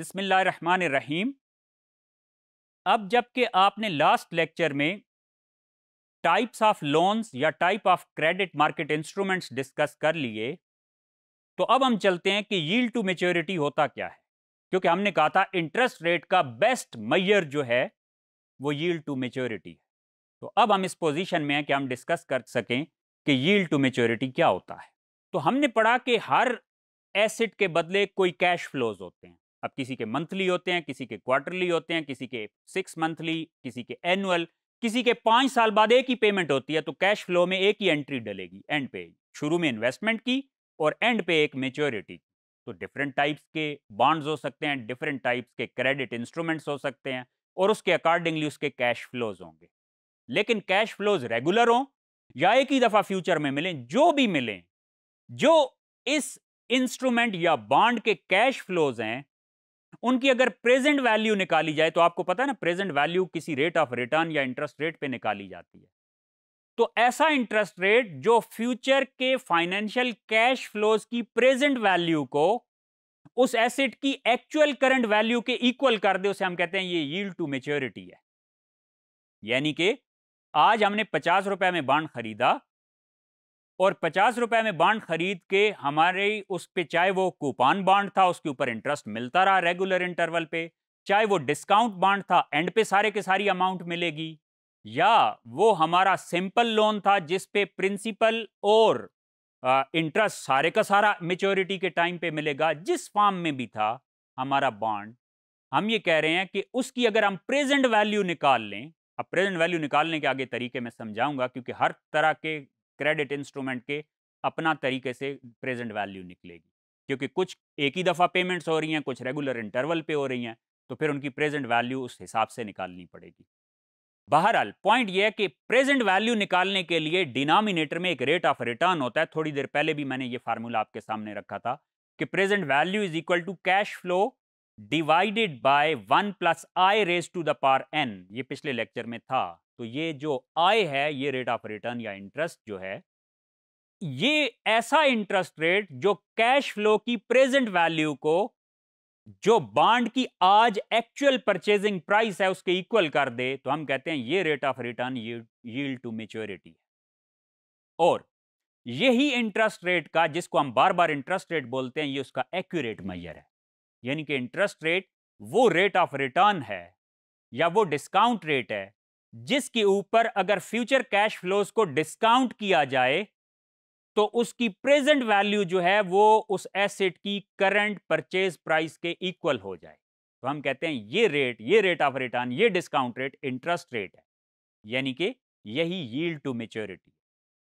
बिसमीम अब जबकि आपने लास्ट लेक्चर में टाइप्स ऑफ लोन्स या type of credit market instruments discuss कर लिए तो अब हम चलते हैं कि यील्ड टू मेच्योरिटी होता क्या है क्योंकि हमने कहा था इंटरेस्ट रेट का बेस्ट मैयर जो है वो यील्ड टू मेच्योरिटी है तो अब हम इस पोजीशन में हैं कि हम डिस्कस कर सकें कि यील्ड टू मेच्योरिटी क्या होता है तो हमने पढ़ा कि हर एसिड के बदले कोई कैश फ्लोज होते हैं अब किसी के मंथली होते हैं किसी के क्वार्टरली होते हैं किसी के सिक्स मंथली किसी के एनुअल किसी के पाँच साल बाद एक ही पेमेंट होती है तो कैश फ्लो में एक ही एंट्री डलेगी एंड पे शुरू में इन्वेस्टमेंट की और एंड पे एक मेच्योरिटी तो डिफरेंट टाइप्स के बॉन्ड्स हो सकते हैं डिफरेंट टाइप्स के क्रेडिट इंस्ट्रूमेंट्स हो सकते हैं और उसके अकॉर्डिंगली उसके कैश फ्लोज होंगे लेकिन कैश फ्लोज रेगुलर हों या एक ही दफ़ा फ्यूचर में मिलें जो भी मिलें जो इस इंस्ट्रूमेंट या बॉन्ड के कैश फ्लोज हैं उनकी अगर प्रेजेंट वैल्यू निकाली जाए तो आपको पता है ना प्रेजेंट वैल्यू किसी रेट ऑफ रिटर्न या इंटरेस्ट रेट पे निकाली जाती है तो ऐसा इंटरेस्ट रेट जो फ्यूचर के फाइनेंशियल कैश फ्लोज की प्रेजेंट वैल्यू को उस एसेट की एक्चुअल करंट वैल्यू के इक्वल कर दे उसे हम कहते हैं ये यील्ड टू मेच्योरिटी है यानी कि आज हमने पचास रुपए में बांड खरीदा और पचास रुपए में बांड खरीद के हमारे उस पे चाहे वो कूपान बांड था उसके ऊपर इंटरेस्ट मिलता रहा रेगुलर इंटरवल पे चाहे वो डिस्काउंट बांड था एंड पे सारे के सारी अमाउंट मिलेगी या वो हमारा सिंपल लोन था जिस पे प्रिंसिपल और इंटरेस्ट सारे का सारा मेच्योरिटी के टाइम पे मिलेगा जिस फॉर्म में भी था हमारा बॉन्ड हम ये कह रहे हैं कि उसकी अगर हम प्रेजेंट वैल्यू निकाल लें अब प्रेजेंट वैल्यू निकालने के आगे तरीके मैं समझाऊंगा क्योंकि हर तरह के क्रेडिट इंस्ट्रूमेंट के अपना तरीके से प्रेजेंट वैल्यू निकलेगी क्योंकि कुछ एक ही दफ़ा पेमेंट्स हो रही हैं कुछ रेगुलर इंटरवल पे हो रही हैं तो फिर उनकी प्रेजेंट वैल्यू उस हिसाब से निकालनी पड़ेगी बहरहाल पॉइंट यह है कि प्रेजेंट वैल्यू निकालने के लिए डिनोमिनेटर में एक रेट ऑफ रिटर्न होता है थोड़ी देर पहले भी मैंने ये फार्मूला आपके सामने रखा था कि present value is equal to cash flow divided by one plus I raise to the power N ये पिछले लेक्चर में था तो ये जो आय है ये रेट ऑफ रिटर्न या इंटरेस्ट जो है ये ऐसा इंटरेस्ट रेट जो कैश फ्लो की प्रेजेंट वैल्यू को जो बांड की आज एक्चुअल परचेजिंग प्राइस है उसके इक्वल कर दे तो हम कहते हैं ये rate of return yield to maturity है और यही इंटरेस्ट रेट का जिसको हम बार बार इंटरेस्ट रेट बोलते हैं ये उसका एक्यूरेट मैयर है यानी कि इंटरेस्ट रेट वो रेट ऑफ रिटर्न है या वो डिस्काउंट रेट है जिसके ऊपर अगर फ्यूचर कैश फ्लोज को डिस्काउंट किया जाए तो उसकी प्रेजेंट वैल्यू जो है वो उस एसेट की करंट परचेज प्राइस के इक्वल हो जाए तो हम कहते हैं ये रेट ये रेट ऑफ रिटर्न ये डिस्काउंट रेट इंटरेस्ट रेट है यानी कि यही यील्ड टू मेच्योरिटी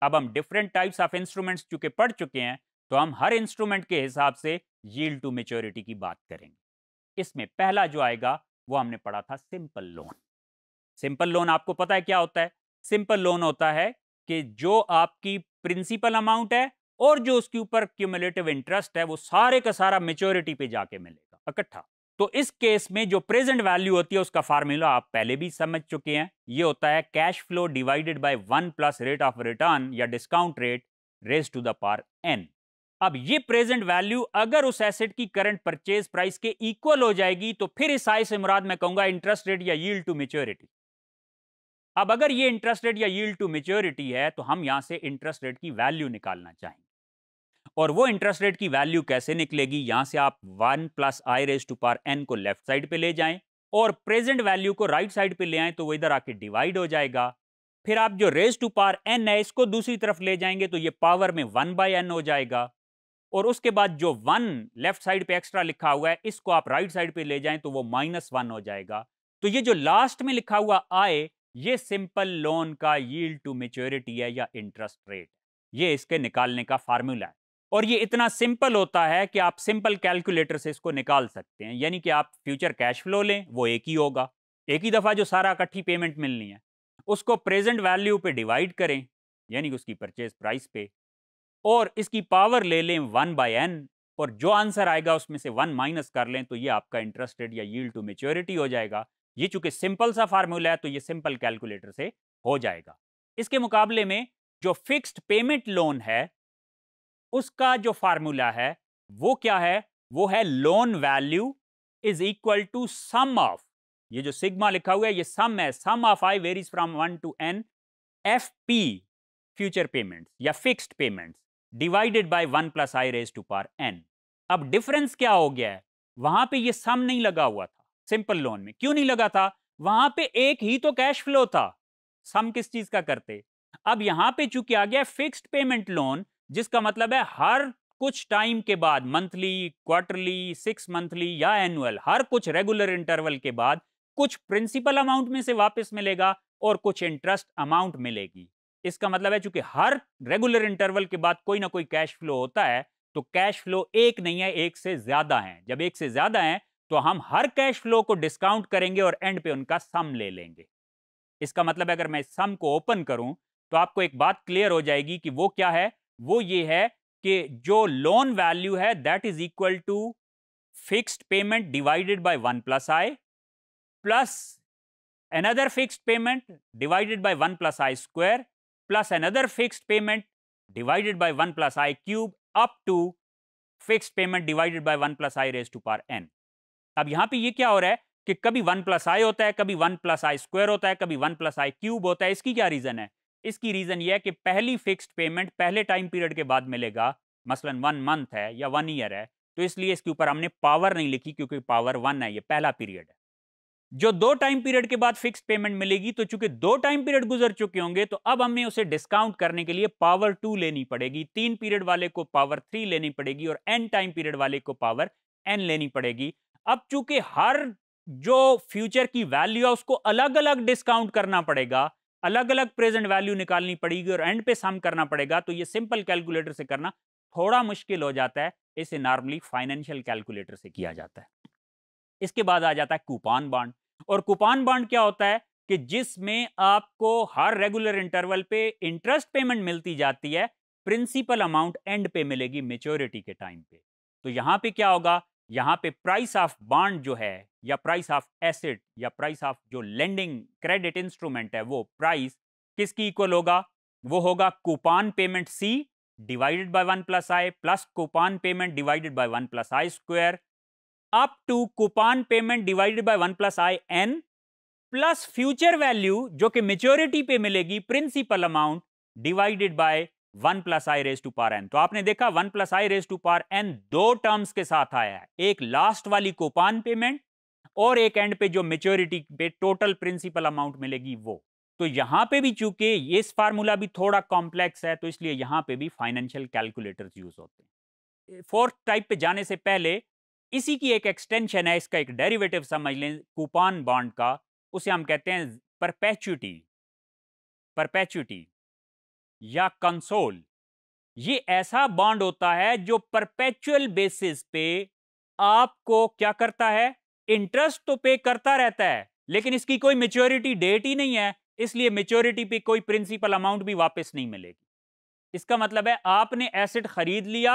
अब हम डिफरेंट टाइप्स ऑफ इंस्ट्रूमेंट्स चूंकि पढ़ चुके हैं तो हम हर इंस्ट्रूमेंट के हिसाब से यील्ड टू मेच्योरिटी की बात करेंगे इसमें पहला जो आएगा वो हमने पढ़ा था सिंपल लोन सिंपल लोन आपको पता है क्या होता है सिंपल लोन होता है कि जो आपकी प्रिंसिपल अमाउंट है और जो उसके ऊपर क्यूमुलेटिव इंटरेस्ट है वो सारे का सारा मेच्योरिटी पे जाके मिलेगा इकट्ठा तो इस केस में जो प्रेजेंट वैल्यू होती है उसका फार्मूला आप पहले भी समझ चुके हैं ये होता है cash flow divided by one plus rate of return या discount rate raise to the power N अब ये प्रेजेंट वैल्यू अगर उस एसेट की करंट परचेज प्राइस के इक्वल हो जाएगी तो फिर इस आय से मुराद मैं कहूंगा इंटरेस्ट रेट या यील्ड टू मेच्योरिटी अब अगर ये इंटरेस्ट रेट या यील्ड टू मेच्योरिटी है तो हम यहां से इंटरेस्ट रेट की वैल्यू निकालना चाहेंगे और वो इंटरेस्ट रेट की वैल्यू कैसे निकलेगी यहां से आप one plus I raise to power N को लेफ्ट साइड पे ले जाएं और प्रेजेंट वैल्यू को राइट right साइड पे ले आए तो वो इधर आके डिवाइड हो जाएगा फिर आप जो रेज टू पार एन है इसको दूसरी तरफ ले जाएंगे तो ये पावर में वन बाई एन हो जाएगा और उसके बाद जो वन लेफ्ट साइड पे एक्स्ट्रा लिखा हुआ है इसको आप राइट right साइड पे ले जाएं तो वो माइनस वन हो जाएगा तो ये जो लास्ट में लिखा हुआ आए ये सिंपल लोन का यील्ड टू मेच्योरिटी है या इंटरेस्ट रेट ये इसके निकालने का फार्मूला है और ये इतना सिंपल होता है कि आप सिंपल कैलकुलेटर से इसको निकाल सकते हैं यानी कि आप फ्यूचर कैश फ्लो लें वो एक ही होगा एक ही दफ़ा जो सारा इकट्ठी पेमेंट मिलनी है उसको प्रेजेंट वैल्यू पे डिवाइड करें यानी कि उसकी परचेज प्राइस पे और इसकी पावर ले लें वन बाय एन और जो आंसर आएगा उसमें से वन माइनस कर लें तो ये आपका इंटरेस्ट रेट या यील्ड टू मेच्योरिटी हो जाएगा ये चूंकि सिंपल सा फार्मूला है तो ये सिंपल कैलकुलेटर से हो जाएगा इसके मुकाबले में जो फिक्स्ड पेमेंट लोन है उसका जो फार्मूला है वो क्या है वो है loan value is equal to sum of ये जो सिग्मा लिखा हुआ है ये सम है sum of I varies from one to N F P future payment या fixed payment divided by one plus I raise to power N अब difference क्या हो गया है वहां पे ये सम नहीं लगा हुआ था सिंपल लोन में क्यों नहीं लगा था वहां पे एक ही तो कैश फ्लो था हम किस चीज का करते अब यहां पे चूंकि आ गया फिक्स्ड पेमेंट लोन जिसका मतलब है हर कुछ टाइम के बाद मंथली क्वार्टरली सिक्स मंथली या एनुअल हर कुछ रेगुलर इंटरवल के बाद कुछ प्रिंसिपल अमाउंट में से वापस मिलेगा और कुछ इंटरेस्ट अमाउंट मिलेगी इसका मतलब है चूंकि हर रेगुलर इंटरवल के बाद कोई ना कोई कैश फ्लो होता है तो कैश फ्लो एक नहीं है एक से ज्यादा है जब एक से ज्यादा है तो हम हर कैश फ्लो को डिस्काउंट करेंगे और एंड पे उनका सम ले लेंगे इसका मतलब अगर मैं सम को ओपन करूं तो आपको एक बात क्लियर हो जाएगी कि वो क्या है वो ये है कि जो लोन वैल्यू है that is equal to fixed payment divided by one plus I plus another fixed payment divided by one plus I square plus another fixed payment divided by one plus I cube up to fix payment divided by one plus I raise to power N अब यहाँ पे ये क्या हो रहा है कि कभी वन प्लस आई होता है कभी वन प्लस आई स्क्वायर होता है कभी वन प्लस आई क्यूब होता है इसकी क्या रीज़न है इसकी रीज़न यह है कि पहली फिक्स्ड पेमेंट पहले टाइम पीरियड के बाद मिलेगा मसलन वन मंथ है या वन ईयर है तो इसलिए इसके ऊपर हमने पावर नहीं लिखी क्योंकि पावर वन है ये पहला पीरियड है जो दो टाइम पीरियड के बाद फिक्स पेमेंट मिलेगी तो चूंकि दो टाइम पीरियड गुजर चुके होंगे तो अब हमें उसे डिस्काउंट करने के लिए पावर टू लेनी पड़ेगी तीन पीरियड वाले को पावर थ्री लेनी पड़ेगी और एन टाइम पीरियड वाले को पावर एन लेनी पड़ेगी अब चूंकि हर जो फ्यूचर की वैल्यू है उसको अलग अलग डिस्काउंट करना पड़ेगा अलग अलग प्रेजेंट वैल्यू निकालनी पड़ेगी और एंड पे सम करना पड़ेगा तो ये सिंपल कैलकुलेटर से करना थोड़ा मुश्किल हो जाता है इसे नॉर्मली फाइनेंशियल कैलकुलेटर से किया जाता है इसके बाद आ जाता है कूपान बांड और कूपान बांड क्या होता है कि जिसमें आपको हर रेगुलर इंटरवल पे इंटरेस्ट पेमेंट मिलती जाती है प्रिंसिपल अमाउंट एंड पे मिलेगी मेच्योरिटी के टाइम पे तो यहां पे क्या होगा यहाँ पे प्राइस ऑफ बॉन्ड जो है या प्राइस ऑफ एसेट या प्राइस ऑफ जो लेंडिंग क्रेडिट इंस्ट्रूमेंट है वो प्राइस किसकी इक्वल होगा वो होगा coupon payment C divided by one plus I plus coupon payment divided by one plus I square up to coupon payment divided by one plus I N plus future value जो कि maturity पे मिलेगी principal amount divided by one plus I raise to power N तो आपने देखा one plus I raise to power N दो terms के साथ आया है एक लास्ट वाली कोपान पेमेंट और एक एंड पे जो मेच्योरिटी पे टोटल प्रिंसिपल अमाउंट मिलेगी वो तो यहां पे भी चूंकि ये फार्मूला भी थोड़ा कॉम्प्लेक्स है तो इसलिए यहां पे भी फाइनेंशियल कैलकुलेटर यूज होते हैं फोर्थ टाइप पे जाने से पहले इसी की एक एक्सटेंशन है इसका एक डेरिवेटिव समझ लें कूपान बॉन्ड का उसे हम कहते हैं परपैचुटी परपैचुटी या कंसोल ये ऐसा बॉन्ड होता है जो परपेचुअल बेसिस पे आपको क्या करता है इंटरेस्ट तो पे करता रहता है लेकिन इसकी कोई मेच्योरिटी डेट ही नहीं है इसलिए मेच्योरिटी पे कोई प्रिंसिपल अमाउंट भी वापस नहीं मिलेगी इसका मतलब है आपने एसेट खरीद लिया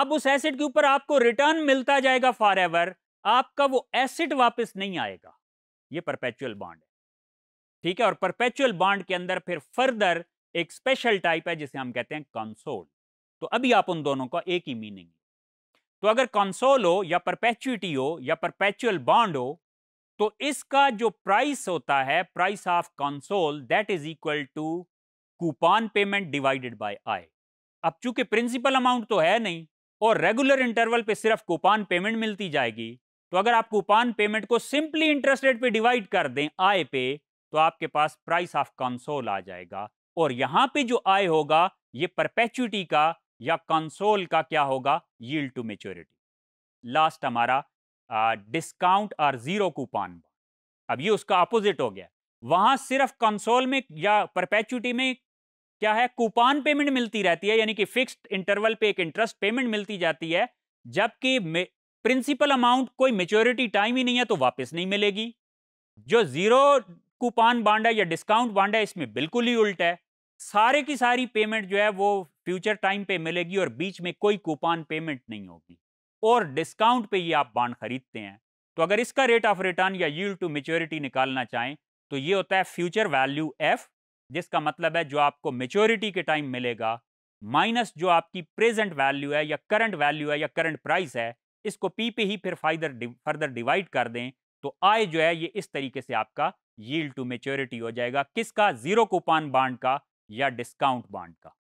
अब उस एसेट के ऊपर आपको रिटर्न मिलता जाएगा फॉर एवर आपका वो एसेट वापस नहीं आएगा ये परपेचुअल बॉन्ड है ठीक है और परपेचुअल बॉन्ड के अंदर फिर फर्दर एक स्पेशल टाइप है जिसे हम कहते हैं कंसोल तो अभी आप उन दोनों का एक ही मीनिंग तो अगर कंसोल हो या परपैचुटी हो या परपैचुअल बॉन्ड हो तो इसका जो प्राइस होता है price of consol that is equal to coupon payment divided by I अब चूंकि प्रिंसिपल अमाउंट तो है नहीं और रेगुलर इंटरवल पे सिर्फ कूपन पेमेंट मिलती जाएगी तो अगर आप कूपन पेमेंट को सिंपली इंटरेस्ट रेट पे डिवाइड कर दें आय पे तो आपके पास प्राइस ऑफ कंसोल आ जाएगा और यहां पे जो आय होगा ये परपेचुटी का या कंसोल का क्या होगा यील्ड टू मेच्योरिटी लास्ट हमारा डिस्काउंट और जीरो कूपान अब ये उसका अपोजिट हो गया वहां सिर्फ कंसोल में या परपेचुटी में क्या है कूपान पेमेंट मिलती रहती है यानी कि फिक्स्ड इंटरवल पे एक इंटरेस्ट पेमेंट मिलती जाती है जबकि प्रिंसिपल अमाउंट कोई मेच्योरिटी टाइम ही नहीं है तो वापस नहीं मिलेगी जो जीरो कूपान बांड है या डिस्काउंट बांड है इसमें बिल्कुल ही उल्टा है सारे की सारी पेमेंट जो है वो फ्यूचर टाइम पे मिलेगी और बीच में कोई कूपन पेमेंट नहीं होगी और डिस्काउंट पे ही आप बांड खरीदते हैं तो अगर इसका रेट ऑफ रिटर्न या यूल टू मेच्योरिटी निकालना चाहें तो ये होता है फ्यूचर वैल्यू एफ जिसका मतलब है जो आपको मेच्योरिटी के टाइम मिलेगा माइनस जो आपकी प्रेजेंट वैल्यू है या करंट वैल्यू है या करंट प्राइस है इसको पी पे ही फिर फाइदर फर्दर डिवाइड कर दें तो आय जो है ये इस तरीके से आपका यील्ड टू मेच्योरिटी हो जाएगा किसका जीरो कूपान बांड का या डिस्काउंट बांड का